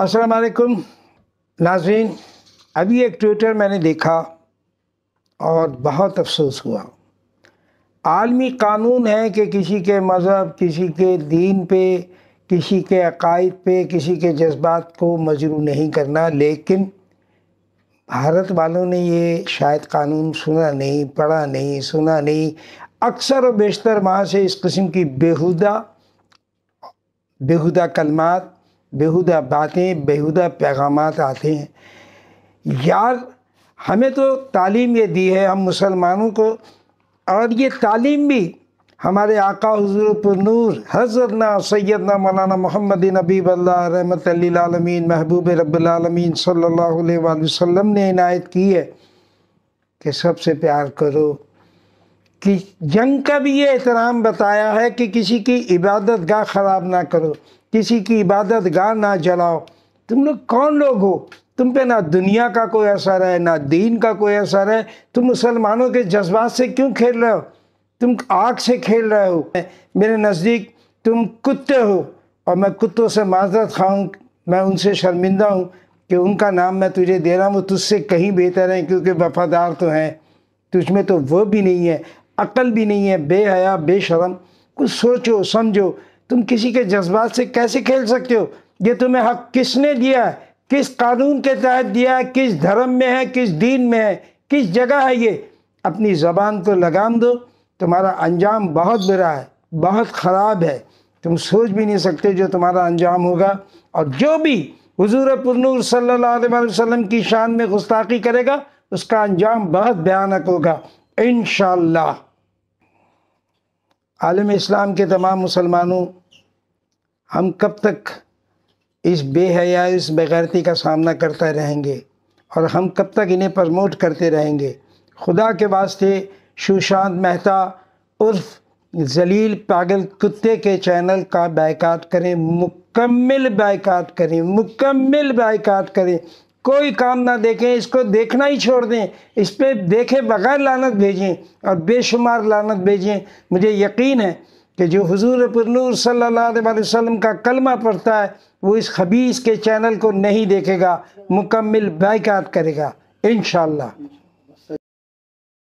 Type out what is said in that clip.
अस्सलाम वालेकुम नाजरीन अभी एक ट्विटर मैंने देखा और बहुत अफसोस हुआ आलमी कानून है कि किसी के मज़हब किसी के दीन पे किसी के अकायद पे किसी के जज्बात को मजरू नहीं करना लेकिन भारत वालों ने ये शायद कानून सुना नहीं पढ़ा नहीं सुना नहीं अक्सर और बेशतर वहाँ से इस किस्म की बेहुदा बेहुदा कलमात बेहुदा बातें बेहुदा पैगाम आते हैं यार हमें तो तालीम ये दी है हम मुसलमानों को और ये तालीम भी हमारे आका हजूर नूर पुरूर सैद सैदना मौलाना मोहम्मद नबी रहमत आलमीन महबूब रबालमीन सल्ला वसम ने इनायत की है कि सबसे प्यार करो कि जंग का भी ये एहतराम बताया है कि किसी की इबादत गाह ख़राब ना करो किसी की इबादत गाह ना जलाओ तुम लोग कौन लोग हो तुम पे ना दुनिया का कोई असर है ना दीन का कोई असर है तुम मुसलमानों के जज्बात से क्यों खेल रहे हो तुम आग से खेल रहे हो मेरे नज़दीक तुम कुत्ते हो और मैं कुत्तों से माजरत खाऊँ मैं उनसे शर्मिंदा हूँ कि उनका नाम मैं तुझे दे रहा हूँ वो तुझसे कहीं बेहतर हैं क्योंकि वफ़ादार तो हैं तुझ में तो वो भी नहीं है अकल भी नहीं है बेहया बेशरम कुछ सोचो समझो तुम किसी के जज्बात से कैसे खेल सकते हो ये तुम्हें हक किसने दिया है किस कानून के तहत दिया है किस धर्म में है किस दीन में है किस जगह है ये अपनी ज़बान को लगाम दो तुम्हारा अंजाम बहुत बुरा है बहुत ख़राब है तुम सोच भी नहीं सकते जो तुम्हारा अंजाम होगा और जो भी हजूर पुरनूर सल्ला वसम की शान में गुस्ताखी करेगा उसका अंजाम बहुत भयानक होगा इन आलम इस्लाम के तमाम मुसलमानों हम कब तक इस बेहया इस बेगैरती का सामना करते रहेंगे और हम कब तक इन्हें प्रमोट करते रहेंगे खुदा के वास्ते सुशांत मेहता उर्फ जलील पागल कुत्ते के चैनल का बायकाट करें मुकम्मल बायकाट करें मुकम्मल बायकाट करें कोई काम ना देखें इसको देखना ही छोड़ दें इस पर देखे बगैर लानत भेजें और बेशुमार लानत भेजें मुझे यकीन है कि जो हजूर पुरनूर सल्ला अलैहि का कलमा पढ़ता है वो इस खबीस के चैनल को नहीं देखेगा मुकम्मल बाइकात करेगा इन